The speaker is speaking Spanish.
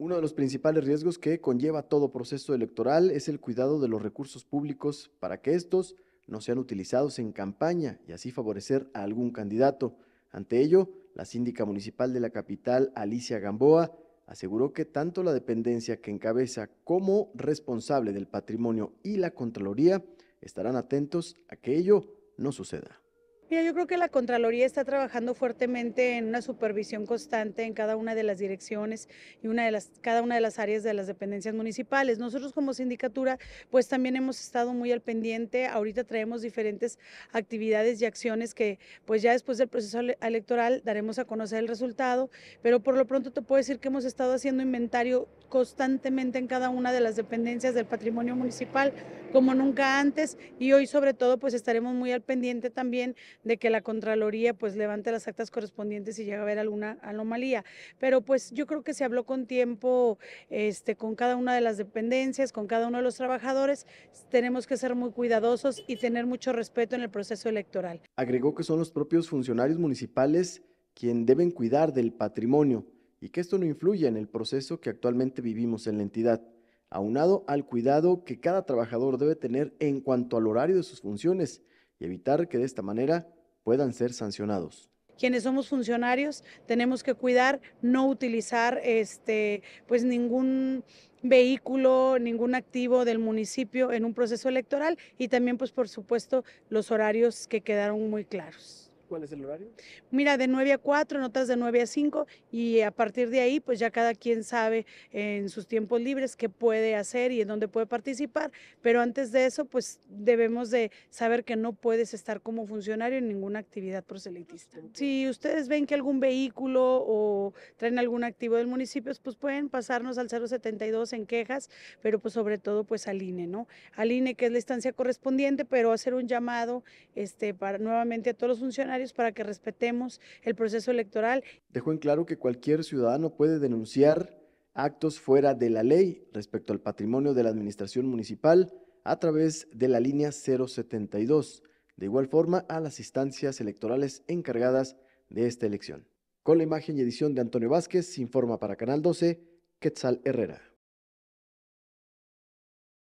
Uno de los principales riesgos que conlleva todo proceso electoral es el cuidado de los recursos públicos para que estos no sean utilizados en campaña y así favorecer a algún candidato. Ante ello, la síndica municipal de la capital, Alicia Gamboa, aseguró que tanto la dependencia que encabeza como responsable del patrimonio y la Contraloría estarán atentos a que ello no suceda. Mira, yo creo que la Contraloría está trabajando fuertemente en una supervisión constante en cada una de las direcciones y una de las, cada una de las áreas de las dependencias municipales. Nosotros como sindicatura, pues también hemos estado muy al pendiente. Ahorita traemos diferentes actividades y acciones que, pues ya después del proceso electoral daremos a conocer el resultado, pero por lo pronto te puedo decir que hemos estado haciendo inventario constantemente en cada una de las dependencias del patrimonio municipal como nunca antes y hoy sobre todo pues estaremos muy al pendiente también de que la Contraloría pues levante las actas correspondientes y llega a haber alguna anomalía. Pero pues yo creo que se habló con tiempo este, con cada una de las dependencias, con cada uno de los trabajadores. Tenemos que ser muy cuidadosos y tener mucho respeto en el proceso electoral. Agregó que son los propios funcionarios municipales quienes deben cuidar del patrimonio y que esto no influye en el proceso que actualmente vivimos en la entidad, aunado al cuidado que cada trabajador debe tener en cuanto al horario de sus funciones, y evitar que de esta manera puedan ser sancionados quienes somos funcionarios tenemos que cuidar no utilizar este pues ningún vehículo, ningún activo del municipio en un proceso electoral y también pues por supuesto los horarios que quedaron muy claros. ¿Cuál es el horario? Mira, de 9 a 4, notas de 9 a 5 y a partir de ahí pues ya cada quien sabe en sus tiempos libres qué puede hacer y en dónde puede participar, pero antes de eso pues debemos de saber que no puedes estar como funcionario en ninguna actividad proselitista. Si ustedes ven que algún vehículo o traen algún activo del municipio, pues pueden pasarnos al 072 en quejas, pero pues sobre todo pues al INE, ¿no? Al INE que es la instancia correspondiente, pero hacer un llamado este para nuevamente a todos los funcionarios para que respetemos el proceso electoral. Dejó en claro que cualquier ciudadano puede denunciar actos fuera de la ley respecto al patrimonio de la administración municipal a través de la línea 072, de igual forma a las instancias electorales encargadas de esta elección. Con la imagen y edición de Antonio Vázquez, informa para Canal 12, Quetzal Herrera.